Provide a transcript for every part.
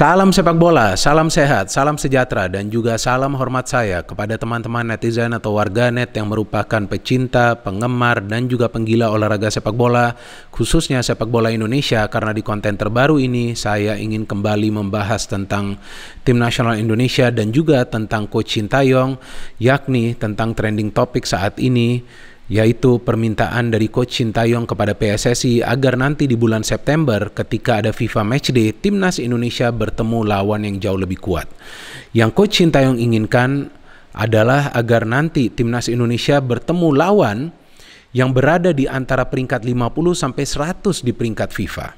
Salam sepak bola, salam sehat, salam sejahtera, dan juga salam hormat saya kepada teman-teman netizen atau warganet yang merupakan pecinta, penggemar, dan juga penggila olahraga sepak bola, khususnya sepak bola Indonesia, karena di konten terbaru ini saya ingin kembali membahas tentang tim nasional Indonesia dan juga tentang Coach Sintayong, yakni tentang trending topik saat ini, yaitu permintaan dari Coach Sintayong kepada PSSI agar nanti di bulan September ketika ada FIFA Matchday, Timnas Indonesia bertemu lawan yang jauh lebih kuat. Yang Coach Sintayong inginkan adalah agar nanti Timnas Indonesia bertemu lawan yang berada di antara peringkat 50 sampai 100 di peringkat FIFA.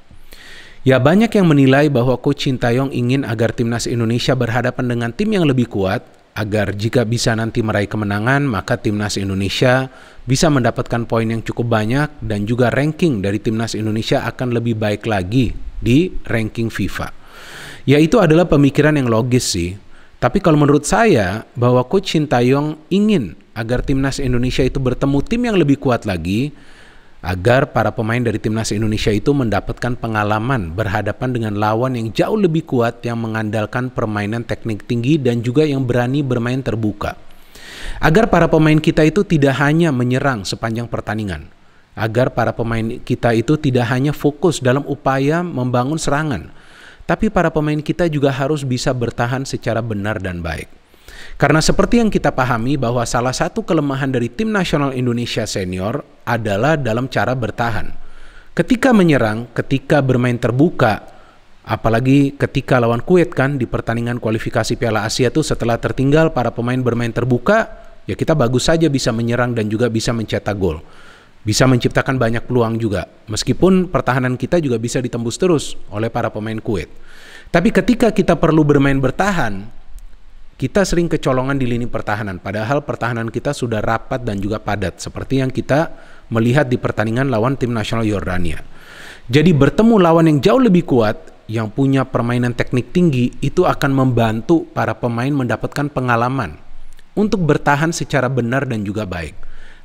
Ya banyak yang menilai bahwa Coach Sintayong ingin agar Timnas Indonesia berhadapan dengan tim yang lebih kuat agar jika bisa nanti meraih kemenangan, maka timnas Indonesia bisa mendapatkan poin yang cukup banyak dan juga ranking dari timnas Indonesia akan lebih baik lagi di ranking FIFA. Ya itu adalah pemikiran yang logis sih. Tapi kalau menurut saya bahwa coach Sintayong ingin agar timnas Indonesia itu bertemu tim yang lebih kuat lagi, agar para pemain dari timnas Indonesia itu mendapatkan pengalaman berhadapan dengan lawan yang jauh lebih kuat yang mengandalkan permainan teknik tinggi dan juga yang berani bermain terbuka. Agar para pemain kita itu tidak hanya menyerang sepanjang pertandingan, agar para pemain kita itu tidak hanya fokus dalam upaya membangun serangan, tapi para pemain kita juga harus bisa bertahan secara benar dan baik. Karena seperti yang kita pahami bahwa salah satu kelemahan dari tim nasional Indonesia senior adalah dalam cara bertahan. Ketika menyerang, ketika bermain terbuka, apalagi ketika lawan Kuwait kan di pertandingan kualifikasi Piala Asia itu setelah tertinggal para pemain bermain terbuka, ya kita bagus saja bisa menyerang dan juga bisa mencetak gol. Bisa menciptakan banyak peluang juga. Meskipun pertahanan kita juga bisa ditembus terus oleh para pemain Kuwait. Tapi ketika kita perlu bermain bertahan, kita sering kecolongan di lini pertahanan, padahal pertahanan kita sudah rapat dan juga padat, seperti yang kita melihat di pertandingan lawan tim nasional Yordania. Jadi bertemu lawan yang jauh lebih kuat, yang punya permainan teknik tinggi, itu akan membantu para pemain mendapatkan pengalaman untuk bertahan secara benar dan juga baik,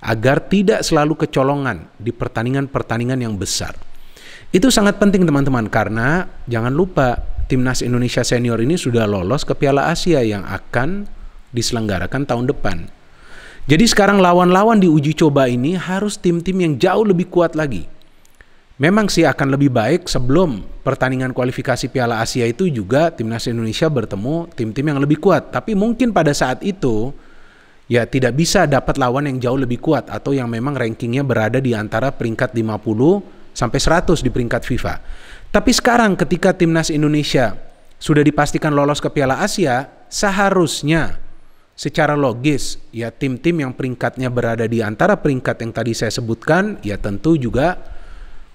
agar tidak selalu kecolongan di pertandingan-pertandingan yang besar. Itu sangat penting teman-teman, karena jangan lupa timnas Indonesia senior ini sudah lolos ke Piala Asia yang akan diselenggarakan tahun depan. Jadi sekarang lawan-lawan di uji coba ini harus tim-tim yang jauh lebih kuat lagi. Memang sih akan lebih baik sebelum pertandingan kualifikasi Piala Asia itu juga timnas Indonesia bertemu tim-tim yang lebih kuat. Tapi mungkin pada saat itu ya tidak bisa dapat lawan yang jauh lebih kuat atau yang memang rankingnya berada di antara peringkat 50 sampai 100 di peringkat FIFA. Tapi sekarang ketika timnas Indonesia sudah dipastikan lolos ke Piala Asia, seharusnya secara logis ya tim-tim yang peringkatnya berada di antara peringkat yang tadi saya sebutkan ya tentu juga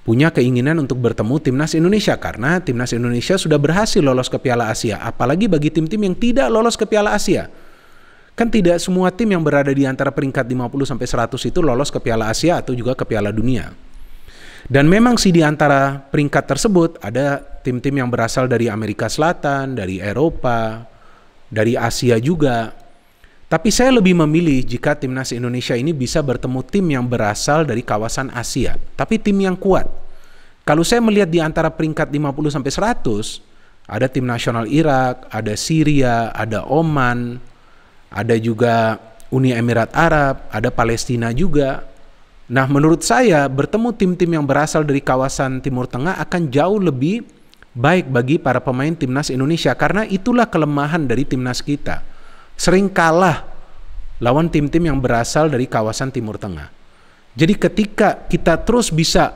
punya keinginan untuk bertemu timnas Indonesia karena timnas Indonesia sudah berhasil lolos ke Piala Asia apalagi bagi tim-tim yang tidak lolos ke Piala Asia kan tidak semua tim yang berada di antara peringkat 50 sampai 100 itu lolos ke Piala Asia atau juga ke Piala Dunia dan memang sih di antara peringkat tersebut ada tim-tim yang berasal dari Amerika Selatan, dari Eropa, dari Asia juga. Tapi saya lebih memilih jika timnas Indonesia ini bisa bertemu tim yang berasal dari kawasan Asia, tapi tim yang kuat. Kalau saya melihat di antara peringkat 50 sampai 100, ada tim nasional Irak, ada Syria, ada Oman, ada juga Uni Emirat Arab, ada Palestina juga, Nah, menurut saya bertemu tim-tim yang berasal dari kawasan Timur Tengah akan jauh lebih baik bagi para pemain timnas Indonesia karena itulah kelemahan dari timnas kita. Sering kalah lawan tim-tim yang berasal dari kawasan Timur Tengah. Jadi ketika kita terus bisa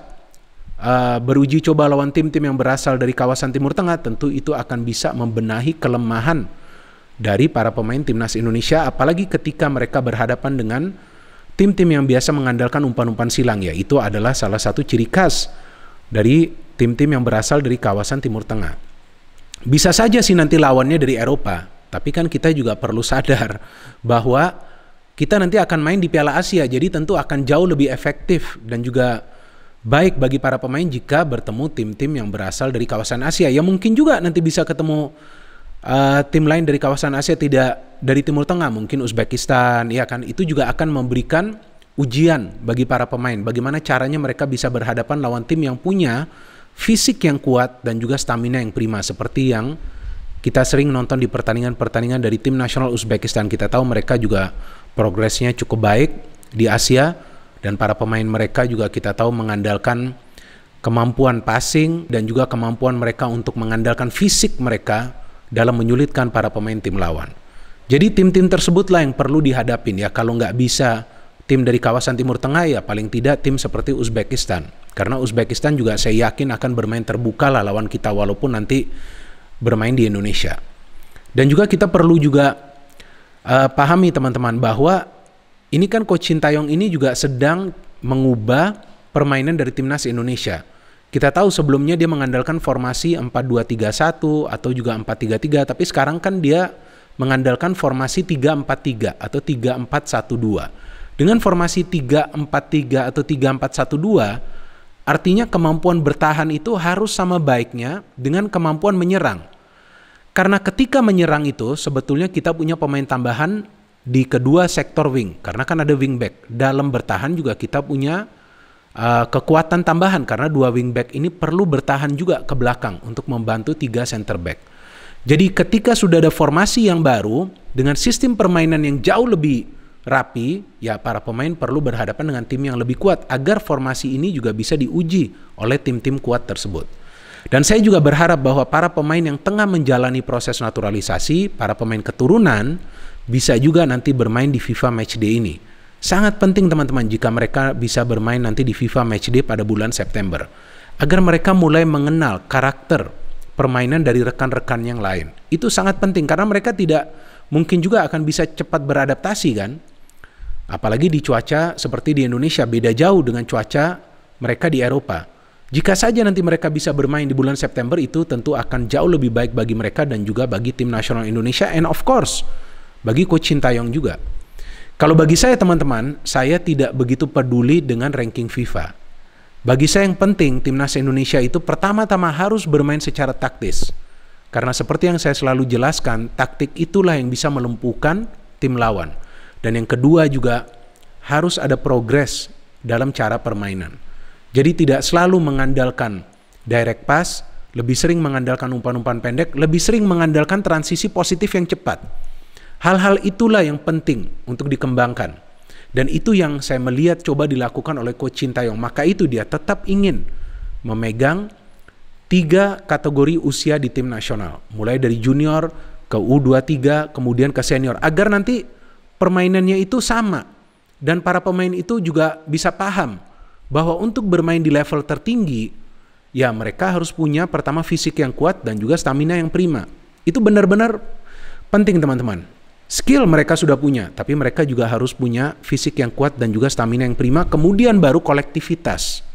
uh, beruji coba lawan tim-tim yang berasal dari kawasan Timur Tengah, tentu itu akan bisa membenahi kelemahan dari para pemain timnas Indonesia apalagi ketika mereka berhadapan dengan Tim-tim yang biasa mengandalkan umpan-umpan silang ya, itu adalah salah satu ciri khas dari tim-tim yang berasal dari kawasan Timur Tengah. Bisa saja sih nanti lawannya dari Eropa, tapi kan kita juga perlu sadar bahwa kita nanti akan main di Piala Asia, jadi tentu akan jauh lebih efektif dan juga baik bagi para pemain jika bertemu tim-tim yang berasal dari kawasan Asia. Ya mungkin juga nanti bisa ketemu uh, tim lain dari kawasan Asia tidak dari Timur Tengah mungkin Uzbekistan ya kan itu juga akan memberikan ujian bagi para pemain bagaimana caranya mereka bisa berhadapan lawan tim yang punya fisik yang kuat dan juga stamina yang prima seperti yang kita sering nonton di pertandingan-pertandingan dari tim nasional Uzbekistan kita tahu mereka juga progresnya cukup baik di Asia dan para pemain mereka juga kita tahu mengandalkan kemampuan passing dan juga kemampuan mereka untuk mengandalkan fisik mereka dalam menyulitkan para pemain tim lawan. Jadi tim-tim tersebutlah yang perlu dihadapin ya kalau nggak bisa tim dari kawasan Timur Tengah ya paling tidak tim seperti Uzbekistan. Karena Uzbekistan juga saya yakin akan bermain terbuka lah lawan kita walaupun nanti bermain di Indonesia. Dan juga kita perlu juga uh, pahami teman-teman bahwa ini kan Coach Sintayong ini juga sedang mengubah permainan dari timnas Indonesia. Kita tahu sebelumnya dia mengandalkan formasi 4-2-3-1 atau juga 4-3-3, tapi sekarang kan dia mengandalkan formasi 3-4-3 atau 3-4-1-2. Dengan formasi 3-4-3 atau 3-4-1-2, artinya kemampuan bertahan itu harus sama baiknya dengan kemampuan menyerang. Karena ketika menyerang itu sebetulnya kita punya pemain tambahan di kedua sektor wing karena kan ada wing back. Dalam bertahan juga kita punya uh, kekuatan tambahan karena dua wingback ini perlu bertahan juga ke belakang untuk membantu tiga center back. Jadi ketika sudah ada formasi yang baru dengan sistem permainan yang jauh lebih rapi, ya para pemain perlu berhadapan dengan tim yang lebih kuat agar formasi ini juga bisa diuji oleh tim-tim kuat tersebut. Dan saya juga berharap bahwa para pemain yang tengah menjalani proses naturalisasi, para pemain keturunan bisa juga nanti bermain di FIFA Matchday ini Sangat penting teman-teman jika mereka bisa bermain nanti di FIFA Matchday pada bulan September. Agar mereka mulai mengenal karakter permainan dari rekan-rekan yang lain. Itu sangat penting karena mereka tidak mungkin juga akan bisa cepat beradaptasi kan. Apalagi di cuaca seperti di Indonesia beda jauh dengan cuaca mereka di Eropa. Jika saja nanti mereka bisa bermain di bulan September itu tentu akan jauh lebih baik bagi mereka dan juga bagi tim nasional Indonesia and of course bagi coach Sintayong juga. Kalau bagi saya teman-teman, saya tidak begitu peduli dengan ranking FIFA. Bagi saya yang penting timnas Indonesia itu pertama-tama harus bermain secara taktis. Karena seperti yang saya selalu jelaskan, taktik itulah yang bisa melumpuhkan tim lawan. Dan yang kedua juga harus ada progres dalam cara permainan. Jadi tidak selalu mengandalkan direct pass, lebih sering mengandalkan umpan-umpan pendek, lebih sering mengandalkan transisi positif yang cepat. Hal-hal itulah yang penting untuk dikembangkan. Dan itu yang saya melihat coba dilakukan oleh Coach Yong Maka itu dia tetap ingin memegang tiga kategori usia di tim nasional. Mulai dari junior ke U23, kemudian ke senior. Agar nanti permainannya itu sama. Dan para pemain itu juga bisa paham bahwa untuk bermain di level tertinggi, ya mereka harus punya pertama fisik yang kuat dan juga stamina yang prima. Itu benar-benar penting teman-teman. Skill mereka sudah punya, tapi mereka juga harus punya fisik yang kuat dan juga stamina yang prima, kemudian baru kolektivitas.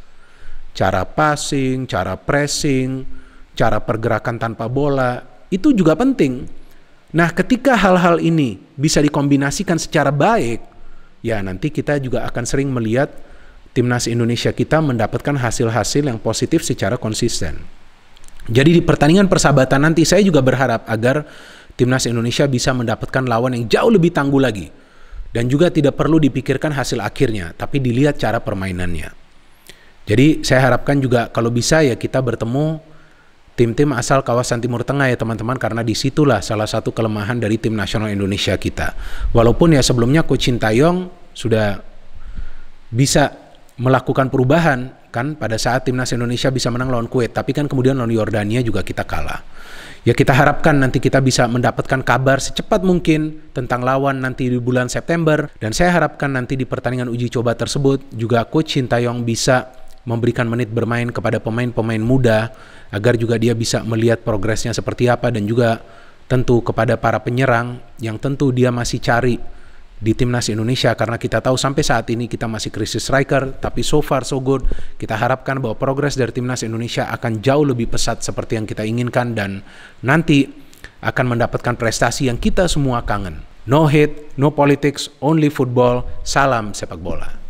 Cara passing, cara pressing, cara pergerakan tanpa bola, itu juga penting. Nah, ketika hal-hal ini bisa dikombinasikan secara baik, ya nanti kita juga akan sering melihat timnas Indonesia kita mendapatkan hasil-hasil yang positif secara konsisten. Jadi di pertandingan persahabatan nanti saya juga berharap agar timnas Indonesia bisa mendapatkan lawan yang jauh lebih tangguh lagi. Dan juga tidak perlu dipikirkan hasil akhirnya, tapi dilihat cara permainannya. Jadi saya harapkan juga kalau bisa ya kita bertemu tim-tim asal kawasan Timur Tengah ya teman-teman karena disitulah salah satu kelemahan dari tim nasional Indonesia kita. Walaupun ya sebelumnya Coach Sintayong sudah bisa melakukan perubahan kan pada saat timnas Indonesia bisa menang lawan Kuwait tapi kan kemudian lawan Yordania juga kita kalah ya kita harapkan nanti kita bisa mendapatkan kabar secepat mungkin tentang lawan nanti di bulan September dan saya harapkan nanti di pertandingan uji coba tersebut juga coach Sintayong bisa memberikan menit bermain kepada pemain-pemain muda agar juga dia bisa melihat progresnya seperti apa dan juga tentu kepada para penyerang yang tentu dia masih cari di timnas Indonesia karena kita tahu sampai saat ini kita masih krisis striker tapi so far so good kita harapkan bahwa progres dari timnas Indonesia akan jauh lebih pesat seperti yang kita inginkan dan nanti akan mendapatkan prestasi yang kita semua kangen. No hate, no politics, only football. Salam sepak bola.